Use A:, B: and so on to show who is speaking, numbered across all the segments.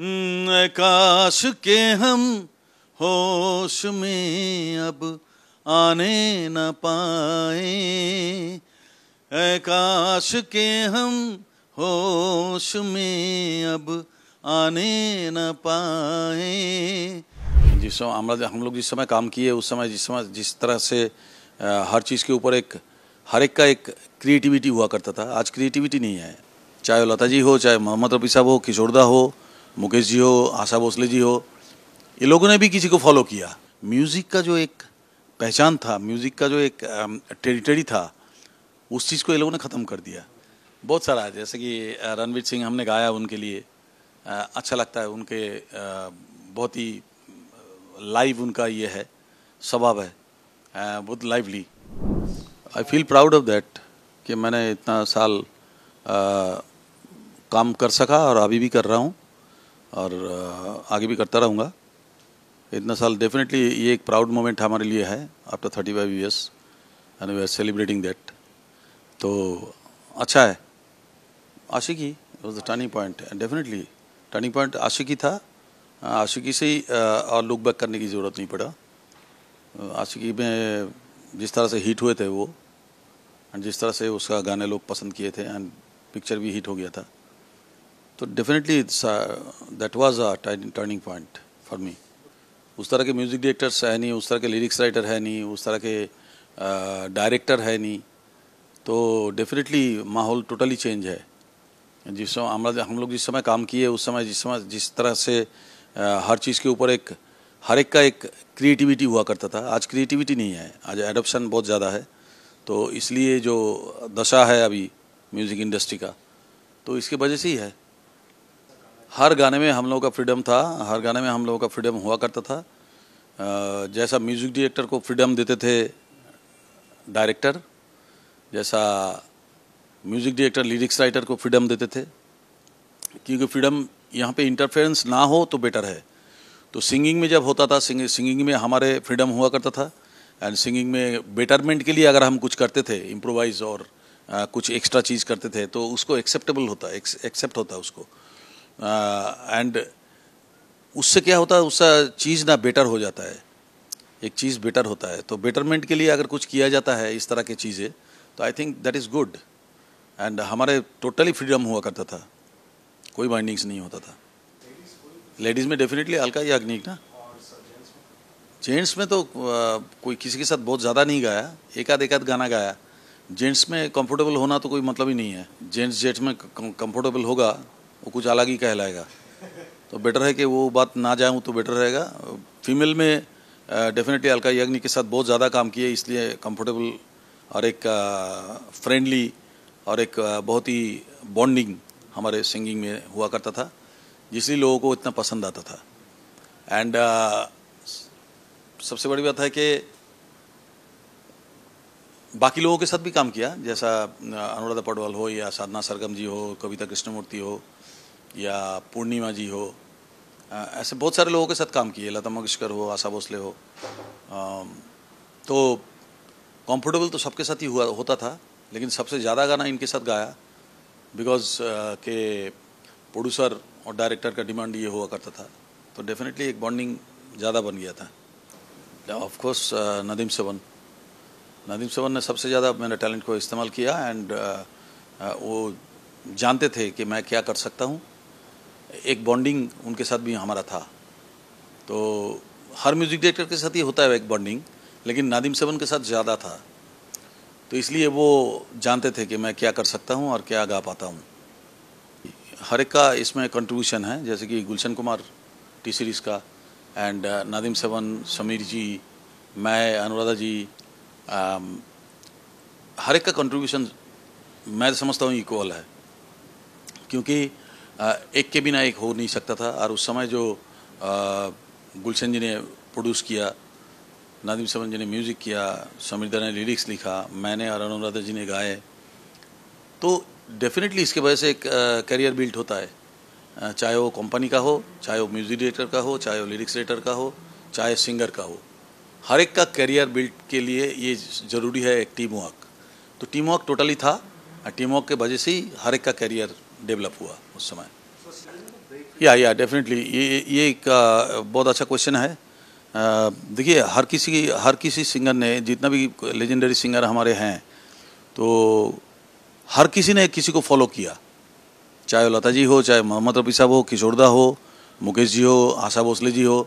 A: काश के हम होश में अब आने न पाए काश के हम होश में अब आने न पाए जिस समय हमारा हम लोग जिस समय काम किए उस समय जिस समय जिस तरह से हर चीज़ के ऊपर एक हर एक का एक क्रिएटिविटी हुआ करता था आज क्रिएटिविटी नहीं है चाहे लता जी हो चाहे मोहम्मद रफ़ी साहब हो किशोरदा हो मुकेश जी हो आशा भोसले जी हो ये लोगों ने भी किसी को फॉलो किया म्यूज़िक का जो एक पहचान था म्यूज़िक का जो एक टेरिटरी था उस चीज़ को ये लोगों ने ख़त्म कर दिया बहुत सारा जैसे कि रणवीर सिंह हमने गाया उनके लिए अच्छा लगता है उनके बहुत ही लाइव उनका ये है स्वभाव है बहुत lively I feel proud of that कि मैंने इतना साल आ, काम कर सका और अभी भी कर रहा हूँ और आगे भी करता रहूँगा इतना साल डेफिनेटली ये एक प्राउड मोमेंट हमारे लिए है after thirty five years and we are celebrating that तो अच्छा है Aashiqui was the turning point definitely turning point Aashiqui था आशिकी से ही और लुक बैक करने की ज़रूरत नहीं पड़ा आशिकी में जिस तरह से हिट हुए थे वो एंड जिस तरह से उसका गाने लोग पसंद किए थे एंड पिक्चर भी हिट हो गया था तो definitely that was a turning point for me उस तरह के म्यूज़िक डायरेक्टर्स है नहीं उस तरह के लिरिक्स राइटर है नहीं उस तरह के डायरेक्टर uh, है नहीं तो डेफिनेटली माहौल टोटली चेंज है जिस समय हम हम लोग जिस समय काम किए उस समय जिस समय जिस तरह से uh, हर चीज़ के ऊपर एक हर एक का एक क्रिएटिविटी हुआ करता था आज क्रिएटिविटी नहीं है आज एडोप्शन बहुत ज़्यादा है तो इसलिए जो दशा है अभी म्यूज़िक इंडस्ट्री का तो इसके वजह से ही है हर गाने में हम लोगों का फ्रीडम था हर गाने में हम लोगों का फ्रीडम हुआ करता था जैसा म्यूज़िक डायरेक्टर को फ्रीडम देते थे डायरेक्टर जैसा म्यूज़िक डायरेक्टर लिरिक्स राइटर को फ्रीडम देते थे क्योंकि फ्रीडम यहाँ पे इंटरफेरेंस ना हो तो बेटर है तो सिंगिंग में जब होता था सिंगिंग में हमारे फ्रीडम हुआ करता था एंड सिंगिंग में बेटरमेंट के लिए अगर हम कुछ करते थे इम्प्रोवाइज़ और आ, कुछ एक्स्ट्रा चीज़ करते थे तो उसको एक्सेप्टेबल होता एक्सेप्ट होता उसको एंड उससे क्या होता है उसका चीज़ ना बेटर हो जाता है एक चीज़ बेटर होता है तो बेटरमेंट के लिए अगर कुछ किया जाता है इस तरह की चीज़ें तो I think that is good and हमारे टोटली फ्रीडम हुआ करता था कोई बाइंडिंग्स नहीं होता था लेडीज़ में डेफिनेटली अलका अग्निक ना जेंट्स में तो आ, कोई किसी के साथ बहुत ज़्यादा नहीं गाया एक आध एक आध गाना गाया जेंट्स में कंफर्टेबल होना तो कोई मतलब ही नहीं है जेंट्स जेट्स में कंफर्टेबल होगा वो कुछ अलग ही कहलाएगा तो बेटर है कि वो बात ना जाऊँ तो बेटर रहेगा फीमेल में डेफिनेटली अलका याग्नि के साथ बहुत ज़्यादा काम किए इसलिए कंफर्टेबल और एक फ्रेंडली और एक बहुत ही बॉन्डिंग हमारे सिंगिंग में हुआ करता था जिसलिए लोगों को इतना पसंद आता था एंड सबसे बड़ी बात है कि बाकी लोगों के साथ भी काम किया जैसा अनुराधा पटवाल हो या साधना सरगम जी हो कविता कृष्णमूर्ति हो या पूर्णिमा जी हो ऐसे बहुत सारे लोगों के साथ काम किए लता मंगेशकर हो आशा भोसले हो तो कंफर्टेबल तो सबके साथ ही हुआ होता था लेकिन सबसे ज़्यादा गाना इनके साथ गाया बिकॉज के प्रोड्यूसर और डायरेक्टर का डिमांड ये हुआ करता था तो डेफिनेटली एक बॉन्डिंग ज़्यादा बन गया था ऑफकोर्स नदीम सेवन नदीम सेवन ने सबसे ज़्यादा मेरे टैलेंट को इस्तेमाल किया एंड वो जानते थे कि मैं क्या कर सकता हूँ एक बॉन्डिंग उनके साथ भी हमारा था तो हर म्यूज़िक डायरेक्टर के साथ ही होता है एक बॉन्डिंग लेकिन नादिम सेवन के साथ ज़्यादा था तो इसलिए वो जानते थे कि मैं क्या कर सकता हूँ और क्या गा पाता हूँ हर एक का इसमें कंट्रीब्यूशन है जैसे कि गुलशन कुमार टी सीरीज़ का एंड नादिम सेवन समीर जी मैं अनुराधा जी Um, हर एक का कंट्रीब्यूशन मैं समझता हूँ इक्वल है क्योंकि uh, एक के बिना एक हो नहीं सकता था और उस समय जो uh, गुलशन जी ने प्रोड्यूस किया नादिम समन जी ने म्यूज़िक किया समीरदा ने लिरिक्स लिखा मैंने और अनुराधा जी ने गाए तो डेफिनेटली इसके वजह से एक करियर uh, बिल्ट होता है चाहे वो कंपनी का हो चाहे वो म्यूज़िक डायरेक्टर का हो चाहे वो लिरिक्स राइटर का हो चाहे सिंगर का हो हर एक का करियर बिल्ड के लिए ये ज़रूरी है एक टीम वर्क तो टीम वर्क टोटली था और टीम वर्क के वजह से ही हर एक का करियर डेवलप हुआ उस समय या या डेफिनेटली ये ये एक बहुत अच्छा क्वेश्चन है देखिए हर किसी की हर किसी सिंगर ने जितना भी लेजेंडरी सिंगर हमारे हैं तो हर किसी ने किसी को फॉलो किया चाहे लता जी हो चाहे मोहम्मद रफ़ी साहब हो किशोरदा हो मुकेश जी हो आशा भोसले जी हो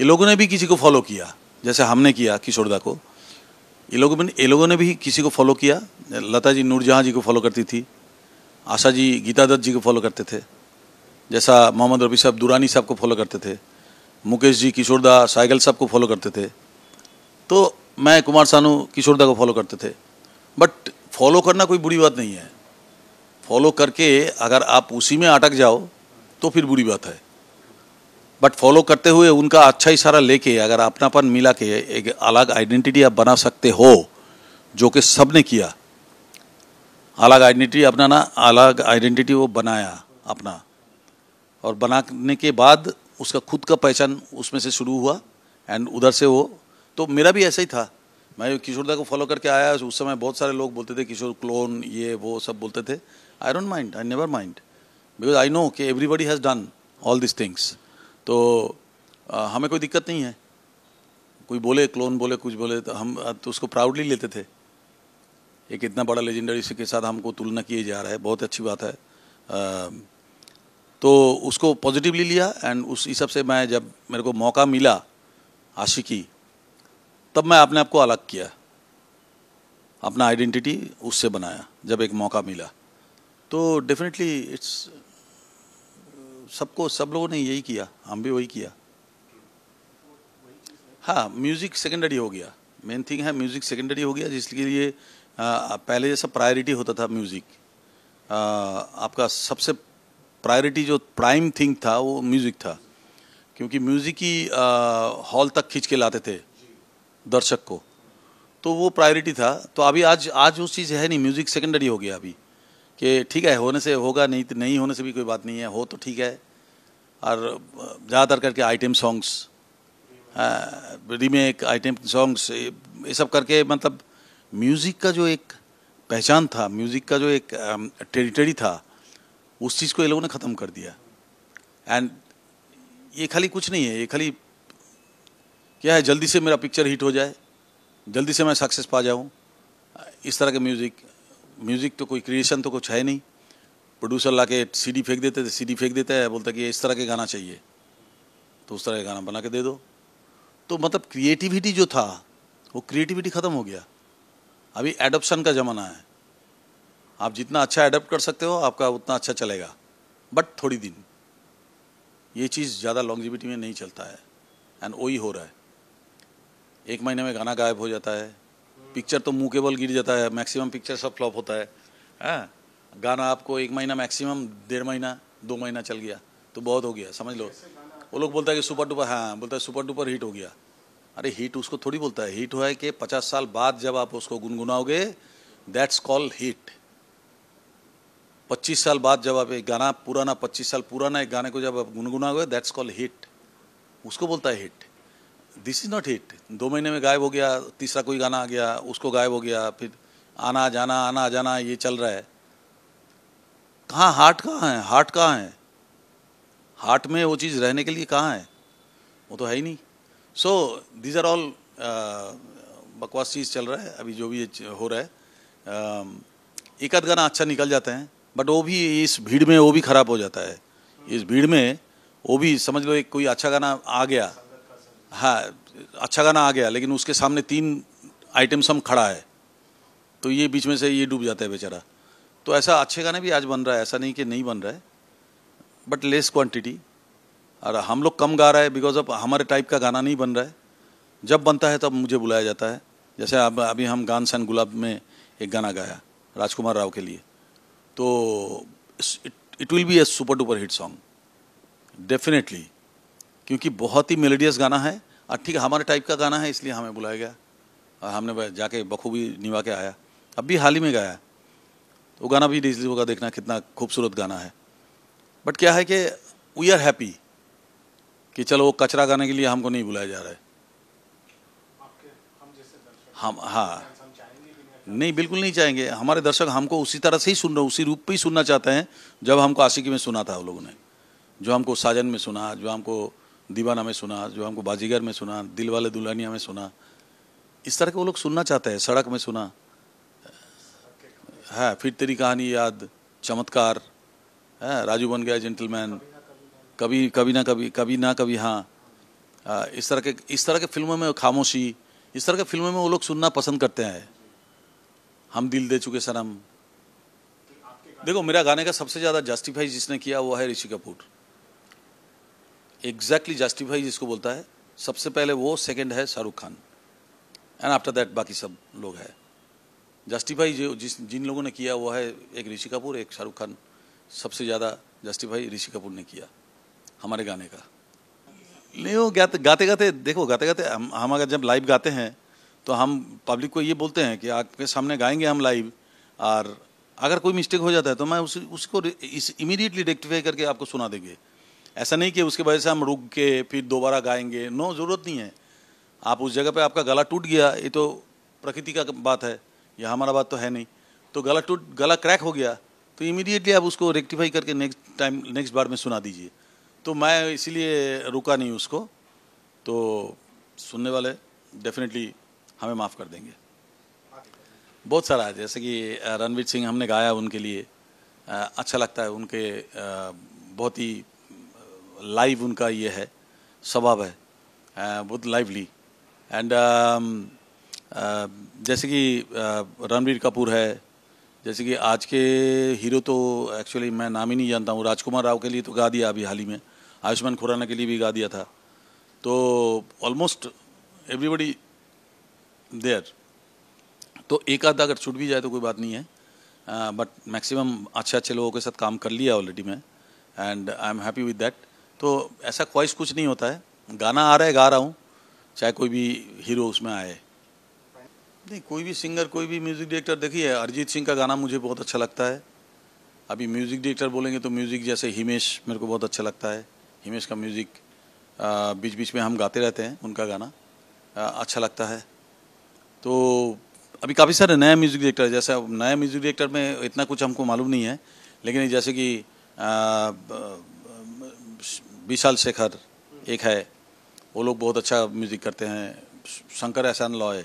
A: ये लोगों ने भी किसी को फॉलो किया जैसे हमने किया किशोरदा को ये लोगों ने ये लोगों ने भी किसी को फॉलो किया लता जी नूरजहाँ जी को फॉलो करती थी आशा जी गीता दत्त जी को फॉलो करते थे जैसा मोहम्मद रफ़ी साहब दुरानी साहब को फॉलो करते थे मुकेश जी किशोरदा साइगल साहब को फॉलो करते थे तो मैं कुमार सानू किशोरदा को फॉलो करते थे बट फॉलो करना कोई बुरी बात नहीं है फॉलो करके अगर आप उसी में अटक जाओ तो फिर बुरी बात है बट फॉलो करते हुए उनका अच्छा इशारा लेके अगर अपनापन मिला के एक अलग आइडेंटिटी आप बना सकते हो जो कि सब ने किया अलग आइडेंटिटी अपना ना अलग आइडेंटिटी वो बनाया अपना और बनाने के बाद उसका खुद का पहचान उसमें से शुरू हुआ एंड उधर से वो तो मेरा भी ऐसा ही था मैं किशोरदा को फॉलो करके आया उस समय बहुत सारे लोग बोलते थे किशोर क्लोन ये वो सब बोलते थे I don't mind I never mind because I know कि everybody has done all this things तो आ, हमें कोई दिक्कत नहीं है कोई बोले क्लोन बोले कुछ बोले तो हम तो उसको प्राउडली लेते थे एक इतना बड़ा लेजेंडरी के साथ हमको तुलना किए जा रहा है बहुत अच्छी बात है आ, तो उसको पॉजिटिवली लिया एंड उस हिसाब से मैं जब मेरे को मौका मिला आशिकी तब मैं अपने आप को अलग किया अपना आइडेंटिटी उससे बनाया जब एक मौका मिला तो डेफिनेटली इट्स सबको सब लोगों ने यही किया हम भी वही किया हाँ म्यूज़िक सेकेंडरी हो गया मेन थिंग है म्यूज़िक सेकेंडरी हो गया जिसके लिए आ, पहले जैसा प्रायोरिटी होता था म्यूज़िक आपका सबसे प्रायोरिटी जो प्राइम थिंग था वो म्यूज़िक था क्योंकि म्यूज़िक ही हॉल तक खींच के लाते थे दर्शक को तो वो प्रायोरिटी था तो अभी आज आज उस चीज़ है नहीं म्यूज़िक सेकेंडरी हो गया अभी कि ठीक है होने से होगा नहीं तो नहीं होने से भी कोई बात नहीं है हो तो ठीक है और ज़्यादातर करके item songs remake item songs ये सब करके मतलब म्यूज़िक का जो एक पहचान था म्यूज़िक का जो एक टेरिटरी था उस चीज़ को ये लोगों ने ख़त्म कर दिया एंड ये खाली कुछ नहीं है ये खाली क्या है जल्दी से मेरा पिक्चर हिट हो जाए जल्दी से मैं सक्सेस पा जाऊँ इस तरह के म्यूज़िक म्यूज़िक तो कोई क्रिएशन तो कुछ है नहीं प्रोड्यूसर ला के सी फेंक देते थे तो सी फेंक देता है बोलता कि इस तरह के गाना चाहिए तो उस तरह का गाना बना के दे दो तो मतलब क्रिएटिविटी जो था वो क्रिएटिविटी ख़त्म हो गया अभी एडोप्शन का ज़माना है आप जितना अच्छा एडोप्ट कर सकते हो आपका उतना अच्छा चलेगा बट थोड़ी दिन ये चीज़ ज़्यादा लॉन्जिविटी में नहीं चलता है एंड वही हो रहा है एक महीने में गाना गायब हो जाता है पिक्चर तो मुँह के बल गिर जाता है मैक्सिमम पिक्चर सब फ्लॉप होता है आ? हाँ, गाना आपको एक महीना मैक्सिमम डेढ़ महीना दो महीना चल गया तो बहुत हो गया समझ लो वो लोग बोलता है कि सुपर डुपर हाँ बोलता है सुपर डुपर हिट हो गया अरे हिट उसको थोड़ी बोलता है हिट हुआ है कि पचास साल बाद जब आप उसको गुनगुनाओगे दैट्स कॉल हिट पच्चीस साल बाद जब आप एक गाना पुराना पच्चीस साल पुराना एक गाने को जब आप गुनगुनाओगे दैट्स कॉल हिट उसको बोलता है hit this is not hit दो महीने में गायब हो गया तीसरा कोई गाना आ गया उसको गायब हो गया फिर आना जाना आना जाना ये चल रहा है कहाँ हार्ट कहाँ है हार्ट कहाँ है हार्ट में वो चीज़ रहने के लिए कहाँ है वो तो है ही नहीं सो दीज आर ऑल बकवास चीज़ चल रहा है अभी जो भी हो रहा है um, एक आध गाना अच्छा निकल जाते हैं बट वो भी इस भीड़ में वो भी खराब हो जाता है इस भीड़ में वो भी समझ लो एक कोई अच्छा गाना आ गया हाँ अच्छा गाना आ गया लेकिन उसके सामने तीन आइटम सम खड़ा है तो ये बीच में से ये डूब जाता है बेचारा तो ऐसा अच्छे गाने भी आज बन रहा है ऐसा नहीं कि नहीं बन रहा है बट लेस क्वांटिटी और हम लोग कम गा रहे हैं बिकॉज अब हमारे टाइप का गाना नहीं बन रहा है जब बनता है तब मुझे बुलाया जाता है जैसे अब अभी हम गान सन गुलाब में एक गाना गाया राजकुमार राव के लिए तो it will be a super duper hit song definitely क्योंकि बहुत ही मेलेडियस गाना है और ठीक है हमारे टाइप का गाना है इसलिए हमें बुलाया गया और हमने जाके बखूबी निभा के आया अब भी हाल ही में गाया तो गाना भी डिजली होगा देखना कितना खूबसूरत गाना है बट क्या है कि वी आर हैप्पी कि चलो वो कचरा गाने के लिए हमको नहीं बुलाया जा रहा है हम हाँ नहीं बिल्कुल नहीं चाहेंगे हमारे दर्शक हमको उसी तरह से ही सुन रहे उसी रूप पे ही सुनना चाहते हैं जब हमको आशिकी में सुना था उन लोगों ने जो हमको साजन में सुना जो हमको दीवाना में सुना जो हमको बाजीगर में सुना दिल वाले दुल्हनिया में सुना इस तरह के वो लोग सुनना चाहते हैं सड़क में सुना है फिर तेरी कहानी याद चमत्कार है राजू बन गया जेंटलमैन कभी कभी ना कभी कभी ना कभी हाँ इस तरह के इस तरह के फिल्मों में खामोशी इस तरह के फिल्मों में वो लोग सुनना पसंद करते हैं हम दिल दे चुके हम देखो मेरा गाने का सबसे ज़्यादा जस्टिफाई जिसने किया वो है ऋषि कपूर एग्जैक्टली जस्टिफाई जिसको बोलता है सबसे पहले वो सेकंड है Shahrukh Khan and after that बाकी सब लोग है जस्टिफाई जो जिस जिन लोगों ने किया वो है एक ऋषि कपूर एक शाहरुख खान सबसे ज़्यादा जस्टिफाई ऋषि कपूर ने किया हमारे गाने का नहीं वो गाते गाते गाते देखो गाते गाते हम हम अगर जब लाइव गाते हैं तो हम पब्लिक को ये बोलते हैं कि आपके सामने गाएंगे हम लाइव और अगर कोई मिस्टेक हो जाता है तो मैं उस उसको इस इमीडिएटली रेक्टिफाई करके आपको सुना देंगे ऐसा नहीं कि उसके वजह से हम रुक के फिर दोबारा गाएंगे नो ज़रूरत नहीं है आप उस जगह पे आपका गला टूट गया ये तो प्रकृति का बात है यह हमारा बात तो है नहीं तो गला टूट गला क्रैक हो गया तो इमीडिएटली आप उसको रेक्टिफाई करके नेक्स्ट टाइम नेक्स्ट बार में सुना दीजिए तो मैं इसीलिए रुका नहीं उसको तो सुनने वाले डेफिनेटली हमें माफ़ कर देंगे बहुत सारा है जैसे कि रणवीर सिंह हमने गाया उनके लिए अच्छा लगता है उनके बहुत ही लाइव उनका ये है स्वभाव है uh, बहुत लाइवली एंड um, uh, जैसे कि uh, रणवीर कपूर है जैसे कि आज के हीरो तो एक्चुअली मैं नाम ही नहीं जानता हूँ राजकुमार राव के लिए तो गा दिया अभी हाल ही में आयुष्मान खुराना के लिए भी गा दिया था तो ऑलमोस्ट एवरीबडी देयर तो एक आधा अगर छूट भी जाए तो कोई बात नहीं है बट मैक्सिमम अच्छे अच्छे लोगों के साथ काम कर लिया ऑलरेडी मैं and I am happy with that तो ऐसा ख्वाहिश कुछ नहीं होता है गाना आ रहा है गा रहा हूँ चाहे कोई भी हीरो उसमें आए नहीं कोई भी सिंगर कोई भी म्यूज़िक डायरेक्टर देखिए अरिजीत सिंह का गाना मुझे बहुत अच्छा लगता है अभी म्यूज़िक डायरेक्टर बोलेंगे तो म्यूज़िक जैसे हिमेश मेरे को बहुत अच्छा लगता है हिमेश का म्यूज़िक बीच बीच में हम गाते रहते हैं उनका गाना आ, अच्छा लगता है तो अभी काफ़ी सारे नया म्यूज़िक डायरेक्टर जैसे नया म्यूज़िक डायरेक्टर में इतना कुछ हमको मालूम नहीं है लेकिन जैसे कि आ, विशाल शेखर एक है वो लोग बहुत अच्छा म्यूज़िक करते हैं शंकर एहसान लॉय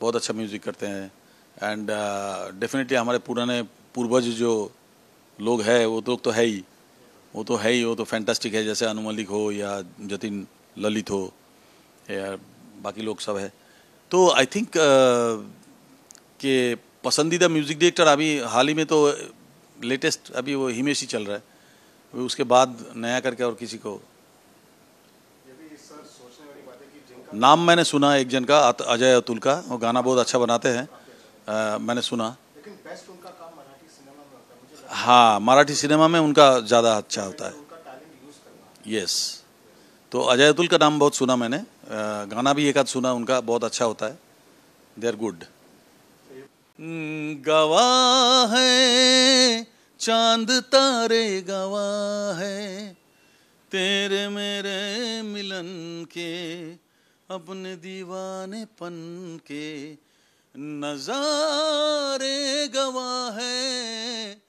A: बहुत अच्छा म्यूज़िक करते हैं एंड डेफिनेटली uh, हमारे पुराने पूर्वज जो लोग हैं वो तो लोग तो है ही वो तो है ही वो तो फैंटास्टिक है जैसे अनु मलिक हो या जतिन ललित हो या बाकी लोग सब है तो आई थिंक uh, के पसंदीदा म्यूज़िक डायरेक्टर अभी हाल ही में तो लेटेस्ट अभी वो हिमेश ही चल रहा है उसके बाद नया करके और किसी को नाम मैंने सुना एक जन का अजय अतुल का वो गाना बहुत अच्छा बनाते हैं आ, मैंने सुना हाँ मराठी सिनेमा में उनका ज़्यादा अच्छा होता है यस तो अजय अतुल का नाम बहुत सुना मैंने आ, गाना भी एक आध सुना उनका बहुत अच्छा होता है दे आर गुड गवाह है चांद तारे गवाह है तेरे मेरे मिलन के अपने दीवाने पन के नजारे गवाह है